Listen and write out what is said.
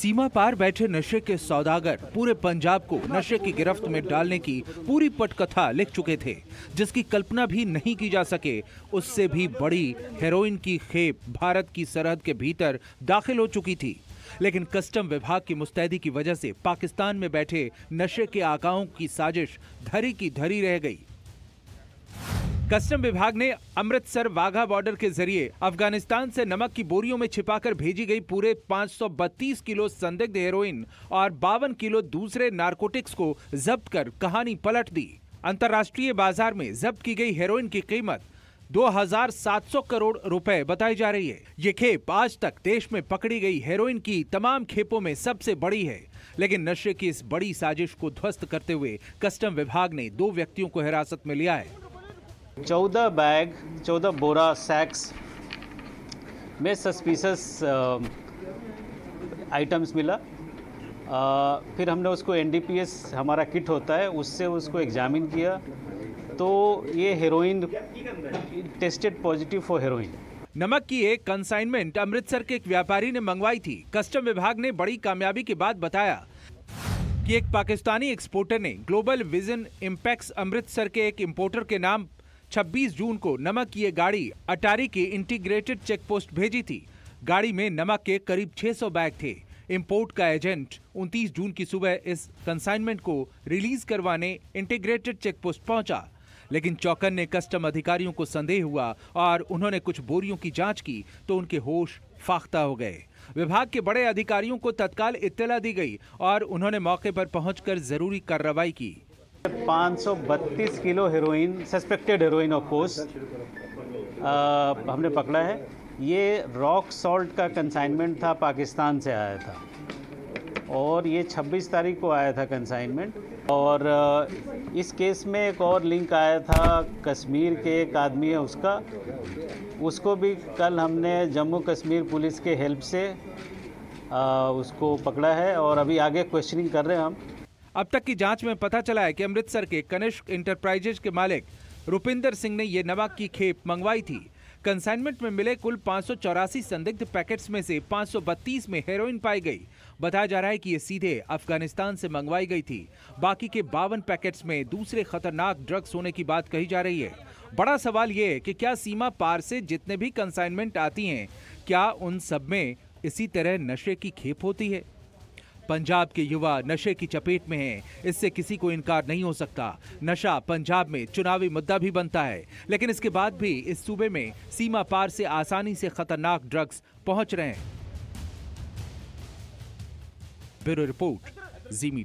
सीमा पार बैठे नशे के सौदागर पूरे पंजाब को नशे की गिरफ्त में डालने की पूरी पटकथा लिख चुके थे जिसकी कल्पना भी नहीं की जा सके उससे भी बड़ी हेरोइन की खेप भारत की सरहद के भीतर दाखिल हो चुकी थी लेकिन कस्टम विभाग की मुस्तैदी की वजह से पाकिस्तान में बैठे नशे के आकाओं की साजिश धरी की धरी रह गई कस्टम विभाग ने अमृतसर वाघा बॉर्डर के जरिए अफगानिस्तान से नमक की बोरियों में छिपाकर भेजी गई पूरे 532 किलो संदिग्ध हेरोइन और बावन किलो दूसरे नारकोटिक्स को जब्त कर कहानी पलट दी अंतर्राष्ट्रीय बाजार में जब्त की गई हेरोइन की कीमत 2,700 करोड़ रुपए बताई जा रही है ये खेप आज तक देश में पकड़ी गई हेरोइन की तमाम खेपों में सबसे बड़ी है लेकिन नशे की इस बड़ी साजिश को ध्वस्त करते हुए कस्टम विभाग ने दो व्यक्तियों को हिरासत में लिया है चौदह बैग चौदह बोरा सैक्स में सस्पिशस आइटम्स मिला आ, uh, फिर हमने उसको एनडीपीएस हमारा किट होता है उससे उसको एग्जामिन किया तो ये heroin tested positive for heroin नमक की एक कंसाइनमेंट अमृतसर के एक व्यापारी ने मंगवाई थी कस्टम विभाग ने बड़ी कामयाबी के बाद बताया कि एक पाकिस्तानी एक्सपोर्टर ने ग्लोबल विजन इम्पैक्स अमृतसर के एक इम्पोर्टर के नाम 26 जून को नमक की ये गाड़ी अटारी की इंटीग्रेटेड चेक पोस्ट भेजी थी गाड़ी में नमक के करीब 600 बैग थे इंपोर्ट का एजेंट 29 जून की सुबह इस कंसाइनमेंट को रिलीज करवाने इंटीग्रेटेड चेक पोस्ट पहुंचा लेकिन चौकन ने कस्टम अधिकारियों को संदेह हुआ और उन्होंने कुछ बोरियों की जांच की तो उनके होश फाख्ता हो गए विभाग के बड़े अधिकारियों को तत्काल इत्तला दी गई और उन्होंने मौके पर पहुंचकर जरूरी कार्रवाई की 532 kilo heroin suspected heroin of course हमने पकड़ा है ये रॉक सॉल्ट का कंसाइनमेंट था पाकिस्तान से आया था और ये 26 तारीख को आया था कंसाइनमेंट और इस केस में एक और लिंक आया था कश्मीर के एक आदमी है उसका उसको भी कल हमने जम्मू कश्मीर पुलिस के हेल्प से आ, उसको पकड़ा है और अभी आगे क्वेश्चनिंग कर रहे हैं हम अब तक की जांच में पता चला है कि अमृतसर के कनिष्क इंटरप्राइजेज के मालिक रुपिंदर सिंह ने यह नमक की खेप मंगवाई थी कंसाइनमेंट में मिले कुल पाँच संदिग्ध पैकेट्स में से पाँच में हेरोइन पाई गई बताया जा रहा है कि ये सीधे अफगानिस्तान से मंगवाई गई थी बाकी के बावन पैकेट्स में दूसरे खतरनाक ड्रग्स होने की बात कही जा रही है बड़ा सवाल ये है कि क्या सीमा पार से जितने भी कंसाइनमेंट आती हैं क्या उन सब में इसी तरह नशे की खेप होती है पंजाब के युवा नशे की चपेट में हैं इससे किसी को इनकार नहीं हो सकता नशा पंजाब में चुनावी मुद्दा भी बनता है लेकिन इसके बाद भी इस सूबे में सीमा पार से आसानी से खतरनाक ड्रग्स पहुंच रहे हैं ब्यूरो रिपोर्ट जी